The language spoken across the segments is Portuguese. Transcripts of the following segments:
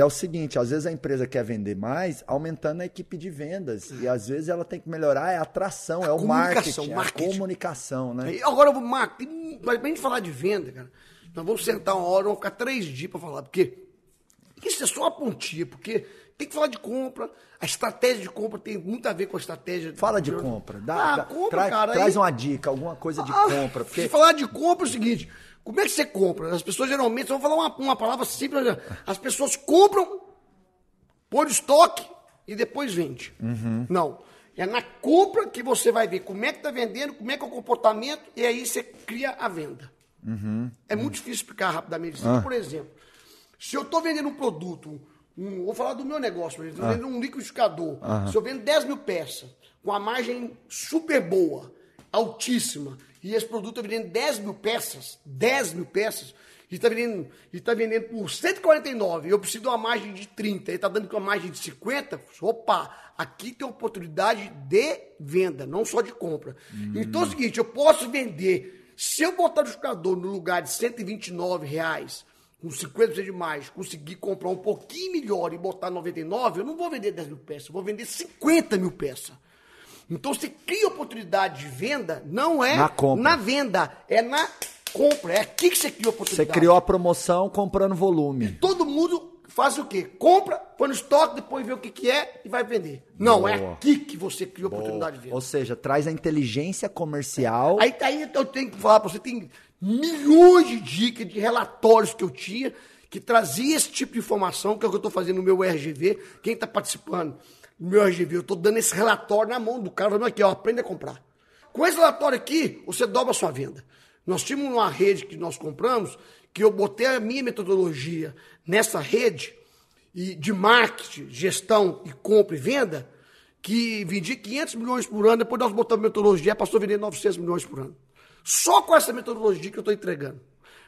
é o seguinte, às vezes a empresa quer vender mais, aumentando a equipe de vendas. E às vezes ela tem que melhorar é a atração, a é o marketing, marketing, a comunicação, né? agora eu vou marketing, mas pra gente falar de venda, cara, nós vamos sentar uma hora, vamos ficar três dias para falar, porque isso é só a pontinha, porque tem que falar de compra. A estratégia de compra tem muito a ver com a estratégia. Fala de, compra. Dá, ah, dá, compra, traz, cara. Traz aí... uma dica, alguma coisa de ah, compra. Porque... Se falar de compra é o seguinte: como é que você compra? As pessoas geralmente, vão falar uma, uma palavra simples, as pessoas compram, põe estoque e depois vende. Uhum. Não. É na compra que você vai ver como é que está vendendo, como é que é o comportamento, e aí você cria a venda. Uhum. É muito difícil explicar rapidamente. Ah. Por exemplo, se eu estou vendendo um produto, um, vou falar do meu negócio, estou ah. vendendo um liquidificador, se eu vendo 10 mil peças, com a margem super boa, altíssima, e esse produto está vendendo 10 mil peças. 10 mil peças. E está vendendo, tá vendendo por 149. Eu preciso de uma margem de 30. Ele está dando com uma margem de 50. Opa, aqui tem oportunidade de venda, não só de compra. Hum. Então é o seguinte, eu posso vender. Se eu botar o liquidificador no lugar de 129 reais, com 50% de mais, conseguir comprar um pouquinho melhor e botar 99, eu não vou vender 10 mil peças, eu vou vender 50 mil peças. Então você cria oportunidade de venda, não é na, compra. na venda, é na compra. É aqui que você cria oportunidade. Você criou a promoção comprando volume. E todo mundo faz o quê? Compra, põe no estoque, depois vê o que, que é e vai vender. Não, é Boa. é aqui que você cria oportunidade de venda. Ou seja, traz a inteligência comercial. Aí, aí eu tenho que falar para você, tem milhões de dicas, de relatórios que eu tinha, que trazia esse tipo de informação, que é o que eu estou fazendo no meu RGV, quem está participando meu RGV, eu estou dando esse relatório na mão do cara, falando aqui, ó, aprenda a comprar. Com esse relatório aqui, você dobra a sua venda. Nós tínhamos uma rede que nós compramos, que eu botei a minha metodologia nessa rede e de marketing, gestão e compra e venda, que vendia 500 milhões por ano, depois nós botamos metodologia, passou a vender 900 milhões por ano. Só com essa metodologia que eu estou entregando.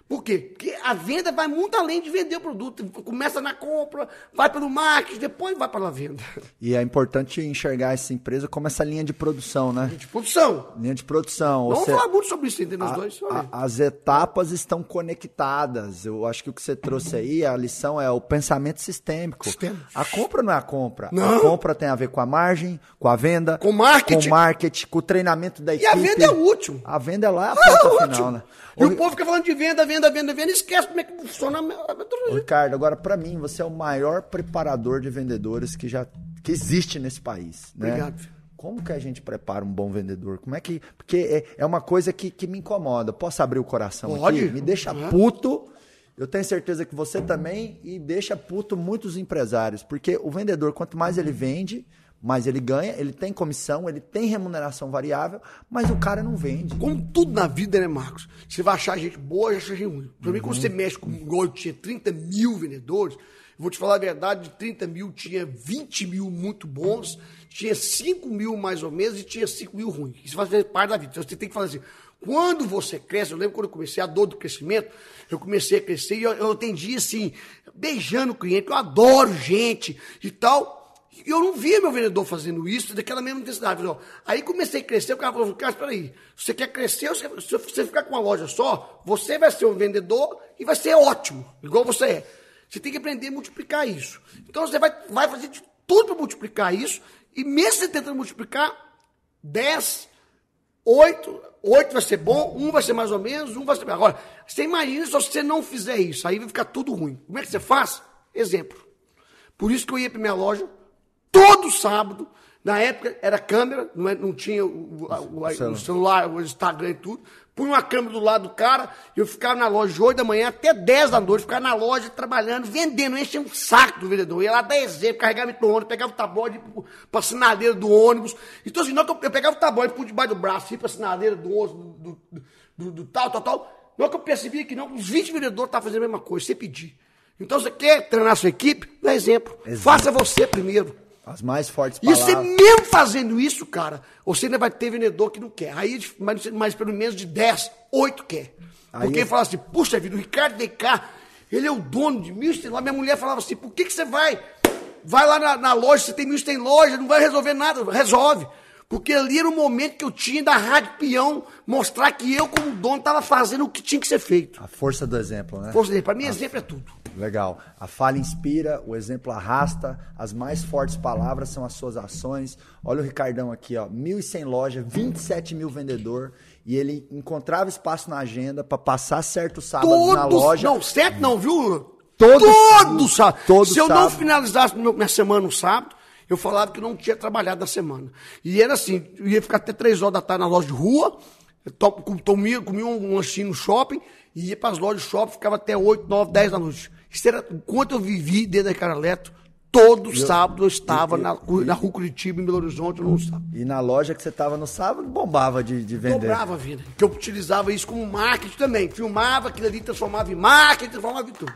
Por quê? Porque a venda vai muito além de vender o produto. Começa na compra, vai pelo marketing, depois vai para a venda. E é importante enxergar essa empresa como essa linha de produção, né? Linha de produção. Linha de produção. Vamos você... falar muito sobre isso entendeu? dois. A, as etapas estão conectadas. Eu acho que o que você trouxe aí, a lição é o pensamento sistêmico. Sistema. A compra não é a compra. Não. A compra tem a ver com a margem, com a venda. Com o marketing. Com o marketing, com o treinamento da equipe. E a venda é o último. A venda é lá a ah, é final, né? E o, o povo fica falando de venda, venda venda, venda, venda, esquece como é que funciona a metodologia. É Ricardo, agora para mim, você é o maior preparador de vendedores que já que existe nesse país. Né? Obrigado. Como que a gente prepara um bom vendedor? Como é que. Porque é, é uma coisa que, que me incomoda. Posso abrir o coração Pode. aqui? Me deixa puto. Eu tenho certeza que você também e deixa puto muitos empresários, porque o vendedor, quanto mais ele vende, mas ele ganha, ele tem comissão, ele tem remuneração variável, mas o cara não vende. Como tudo na vida, né, Marcos? Você vai achar gente boa e achar gente ruim. Pra uhum. mim, quando uhum. você mexe com igual Gol, tinha 30 mil vendedores, vou te falar a verdade, de 30 mil tinha 20 mil muito bons, tinha 5 mil mais ou menos e tinha 5 mil ruins. Isso faz parte da vida. Então você tem que fazer assim. Quando você cresce, eu lembro quando eu comecei a dor do crescimento, eu comecei a crescer e eu, eu atendi assim, beijando o cliente, eu adoro gente e tal. E eu não via meu vendedor fazendo isso daquela mesma intensidade. ó Aí comecei a crescer, o cara falou, cara, espera aí, você quer crescer, se você ficar com uma loja só, você vai ser um vendedor e vai ser ótimo, igual você é. Você tem que aprender a multiplicar isso. Então você vai, vai fazer de tudo para multiplicar isso, e mesmo você tentando multiplicar, 10, 8, 8 vai ser bom, um vai ser mais ou menos, um vai ser. Agora, você imagina se você não fizer isso, aí vai ficar tudo ruim. Como é que você faz? Exemplo. Por isso que eu ia para minha loja, todo sábado. Na época era câmera, não, é, não tinha o, o, o, o celular, o Instagram e tudo. Punha uma câmera do lado do cara e eu ficava na loja de 8 da manhã até 10 da noite, ficava na loja trabalhando, vendendo, enchia um saco do vendedor. ia lá dar exemplo, carregava o ônibus, pegava o para pra sinaleira do ônibus. Então, assim, não, eu pegava o tabode, por debaixo do braço, ia pra sinaleira do ônibus, do, do, do, do tal, tal, tal. Não que eu percebia que não, os 20 vendedores estavam fazendo a mesma coisa, sem pedir. Então, você quer treinar sua equipe? Dá exemplo. exemplo. Faça você primeiro. As mais fortes palavras. E você mesmo fazendo isso, cara, você ainda vai ter vendedor que não quer. Aí, mas, mas pelo menos de 10, 8 quer. Aí Porque é- eu... fala assim, puxa vida, o Ricardo DK ele é o dono de mil lá. Minha mulher falava assim, por que, que você vai? Vai lá na, na loja, você tem mil tem loja, não vai resolver nada. Resolve. Porque ali era o momento que eu tinha da Rádio Peão mostrar que eu, como dono, estava fazendo o que tinha que ser feito. A força do exemplo, né? Força do exemplo. Para mim, a... exemplo é tudo. Legal. A fala inspira, o exemplo arrasta, as mais fortes palavras são as suas ações. Olha o Ricardão aqui, ó. 1.100 lojas, 27 mil vendedor e ele encontrava espaço na agenda para passar certo sábado Todos, na loja. Não, certo não, viu? Todo, todo sábado. Todo Se eu sábado. não finalizasse minha semana no sábado, eu falava que não tinha trabalhado na semana. E era assim, eu ia ficar até três horas da tarde na loja de rua, comia, comia um lanchinho no shopping, ia para as lojas de shopping, ficava até 8, 9, 10 da noite. Isso era quanto eu vivi dentro da Caraleto, Todo sábado eu estava na, na Rua Curitiba, em Belo Horizonte, no sábado. E na loja que você estava no sábado, bombava de, de vender. Bombava, vida. Que eu utilizava isso como marketing também. Filmava aquilo ali, transformava em marketing, transformava em tudo.